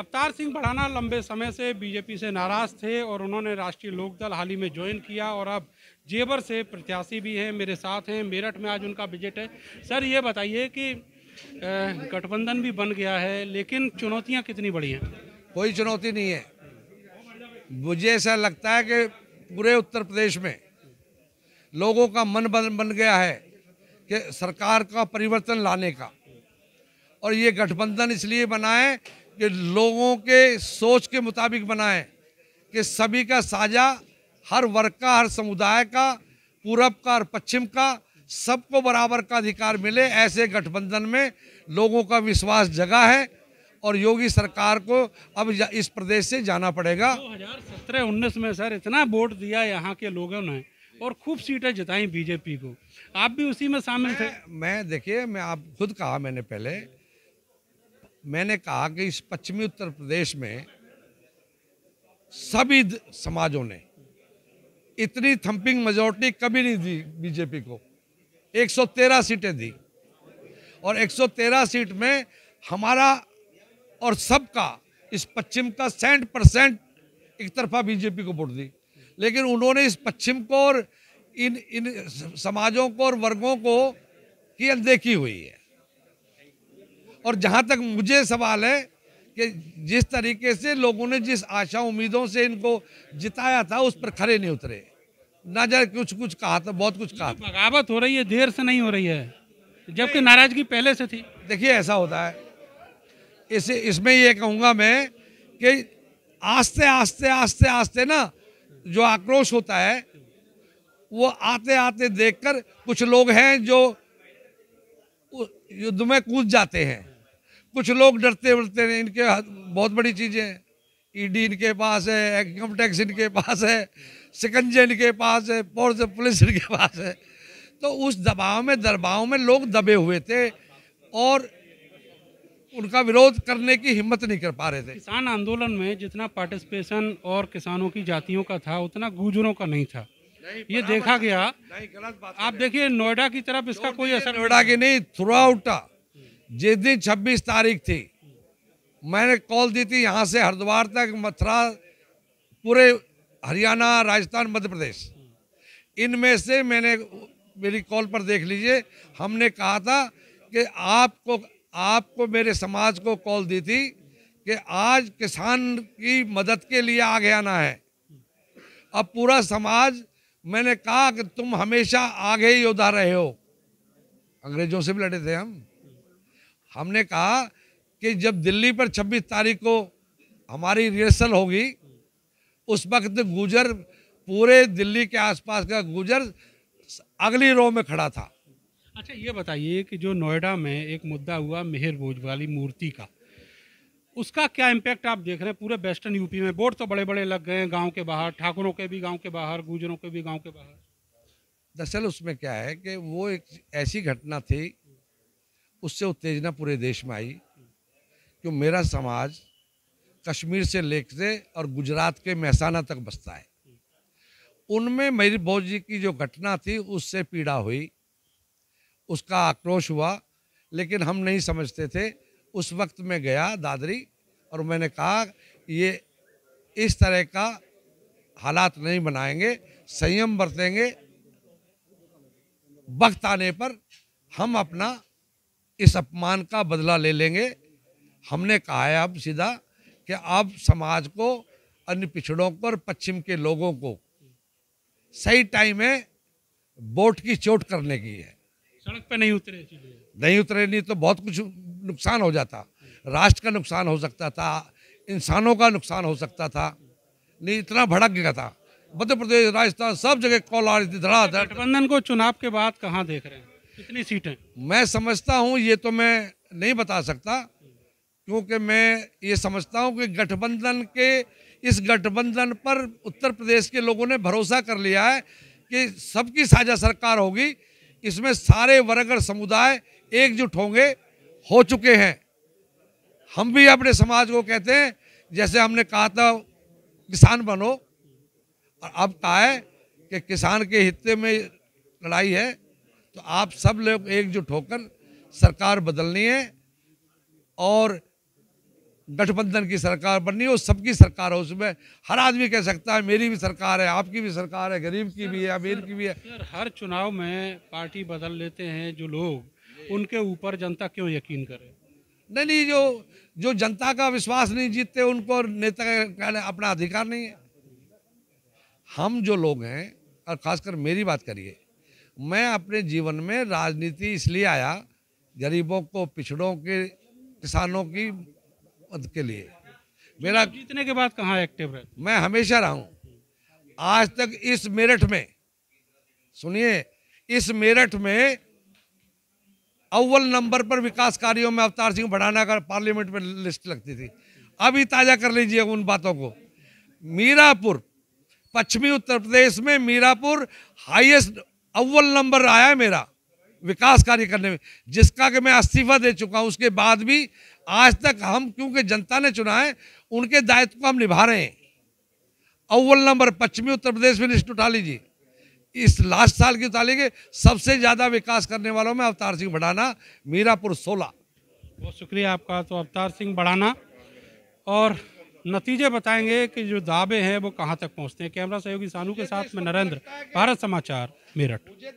अवतार सिंह बढ़ाना लंबे समय से बीजेपी से नाराज़ थे और उन्होंने राष्ट्रीय लोकदल हाल ही में ज्वाइन किया और अब जेबर से प्रत्याशी भी हैं मेरे साथ हैं मेरठ में आज उनका विजिट है सर ये बताइए कि गठबंधन भी बन गया है लेकिन चुनौतियाँ कितनी बड़ी हैं कोई चुनौती नहीं है मुझे ऐसा लगता है कि पूरे उत्तर प्रदेश में लोगों का मन बन बन गया है कि सरकार का परिवर्तन लाने का और ये गठबंधन इसलिए बनाए कि लोगों के सोच के मुताबिक बनाए कि सभी का साझा हर वर्ग का हर समुदाय का पूरब का और पश्चिम का सबको बराबर का अधिकार मिले ऐसे गठबंधन में लोगों का विश्वास जगा है और योगी सरकार को अब इस प्रदेश से जाना पड़ेगा दो हजार सत्रह उन्नीस में सर इतना वोट दिया यहाँ के लोगों ने और खूब सीटें जिताई बीजेपी को आप भी उसी में शामिल थे मैं देखिए मैं आप खुद कहा मैंने पहले मैंने कहा कि इस पश्चिमी उत्तर प्रदेश में सभी समाजों ने इतनी थम्पिंग मेजोरिटी कभी नहीं दी बीजेपी को 113 सीटें दी और 113 सीट में हमारा और सबका इस पश्चिम का सेंट परसेंट एक तरफा बीजेपी को वोट दी लेकिन उन्होंने इस पश्चिम को और इन इन समाजों को और वर्गों को की अनदेखी हुई है और जहाँ तक मुझे सवाल है कि जिस तरीके से लोगों ने जिस आशा उम्मीदों से इनको जिताया था उस पर खड़े नहीं उतरे ना जाए कुछ कुछ कहा था बहुत कुछ कहा बगावत हो रही है देर से नहीं हो रही है जबकि नाराजगी पहले से थी देखिए ऐसा होता है इसे इसमें ये कहूँगा मैं कि आस्ते आस्ते आस्ते आस्ते ना जो आक्रोश होता है वो आते आते देखकर कुछ लोग हैं जो युद्ध में कूद जाते हैं कुछ लोग डरते वरते हैं इनके बहुत बड़ी चीज़ें हैं ईडी e इनके पास है इनकम टैक्स इनके पास है सिकंजे इनके पास है पोर्स पुलिस इनके पास है तो उस दबाव में दबाव में लोग दबे हुए थे और उनका विरोध करने की हिम्मत नहीं कर पा रहे थे किसान आंदोलन में जितना पार्टिसिपेशन और किसानों की जातियों का था उतना गुजरों का नहीं था नहीं, ये देखा गया आप देखिए नोएडा की तरफ इसका कोई असर नोएडा की नहीं थ्रू आउट जिस दिन 26 तारीख थी मैंने कॉल दी थी यहाँ से हरिद्वार तक मथुरा पूरे हरियाणा राजस्थान मध्य प्रदेश इनमें से मैंने मेरी कॉल पर देख लीजिए हमने कहा था कि आपको आपको मेरे समाज को कॉल दी थी कि आज किसान की मदद के लिए आगे आना है अब पूरा समाज मैंने कहा कि तुम हमेशा आगे ही योद्धा रहे हो अंग्रेजों से भी लड़े थे हम हमने कहा कि जब दिल्ली पर 26 तारीख को हमारी रिहर्सल होगी उस वक्त गुजर पूरे दिल्ली के आसपास का गुजर अगली रो में खड़ा था अच्छा ये बताइए कि जो नोएडा में एक मुद्दा हुआ मेहर भोज वाली मूर्ति का उसका क्या इम्पैक्ट आप देख रहे हैं पूरे वेस्टर्न यूपी में बोर्ड तो बड़े बड़े लग गए हैं गाँव के बाहर ठाकुरों के भी गाँव के बाहर गुजरों के भी गाँव के बाहर दरअसल उसमें क्या है कि वो एक ऐसी घटना थी उससे उत्तेजना पूरे देश में आई कि मेरा समाज कश्मीर से लेकर और गुजरात के महसाना तक बसता है उनमें मेरी बहुत जी की जो घटना थी उससे पीड़ा हुई उसका आक्रोश हुआ लेकिन हम नहीं समझते थे उस वक्त मैं गया दादरी और मैंने कहा ये इस तरह का हालात नहीं बनाएंगे संयम बरतेंगे वक्त आने पर हम अपना इस अपमान का बदला ले लेंगे हमने कहा है अब सीधा कि आप समाज को अन्य पिछड़ों को और पश्चिम के लोगों को सही टाइम है वोट की चोट करने की है सड़क पे नहीं उतरे नहीं उतरे नहीं तो बहुत कुछ नुकसान हो जाता राष्ट्र का नुकसान हो सकता था इंसानों का नुकसान हो सकता था नहीं इतना भड़क गया था मध्य प्रदेश राजस्थान सब जगह कॉल आ रही थी धड़ाधड़ गठबंधन को चुनाव के बाद कहाँ देख रहे हैं कितनी सीटें मैं समझता हूँ ये तो मैं नहीं बता सकता क्योंकि मैं ये समझता हूँ कि गठबंधन के इस गठबंधन पर उत्तर प्रदेश के लोगों ने भरोसा कर लिया है कि सबकी साझा सरकार होगी इसमें सारे वर्ग और समुदाय एकजुट होंगे हो चुके हैं हम भी अपने समाज को कहते हैं जैसे हमने कहा था किसान बनो और अब कहा है कि किसान के हित में लड़ाई है तो आप सब लोग एकजुट होकर सरकार बदलनी है और गठबंधन की सरकार बननी हो सबकी सरकार हो उसमें हर आदमी कह सकता है मेरी भी सरकार है आपकी भी सरकार है गरीब की भी है अमीर की भी है सर, हर चुनाव में पार्टी बदल लेते हैं जो लोग उनके ऊपर जनता क्यों यकीन करे नहीं नहीं जो जो जनता का विश्वास नहीं जीतते उनको नेता कहने अपना अधिकार नहीं है हम जो लोग हैं और खासकर मेरी बात करिए मैं अपने जीवन में राजनीति इसलिए आया गरीबों को पिछड़ों के किसानों की मदद के लिए मेरा जीतने के बाद कहाँ एक्टिव रहे मैं हमेशा रहा हूँ आज तक इस मेरठ में सुनिए इस मेरठ में अव्वल नंबर पर विकास कार्यों में अवतार सिंह बढ़ाना का पार्लियामेंट में लिस्ट लगती थी अभी ताज़ा कर लीजिए उन बातों को मीरापुर पश्चिमी उत्तर प्रदेश में मीरापुर हाईएस्ट अव्वल नंबर आया है मेरा विकास कार्य करने में जिसका कि मैं इस्तीफा दे चुका हूँ उसके बाद भी आज तक हम क्योंकि जनता ने चुना है उनके दायित्व को हम निभा रहे हैं अव्वल नंबर पश्चिमी उत्तर प्रदेश में लिस्ट उठा लीजिए इस लास्ट साल की उठा लीजिए सबसे ज़्यादा विकास करने वालों में अवतार सिंह बढ़ाना मीरापुर सोलह बहुत शुक्रिया आपका तो अवतार सिंह बढ़ाना और नतीजे बताएंगे कि जो दावे हैं वो कहाँ तक पहुँचते हैं कैमरा सहयोगी सानू के साथ में नरेंद्र भारत समाचार मेरठ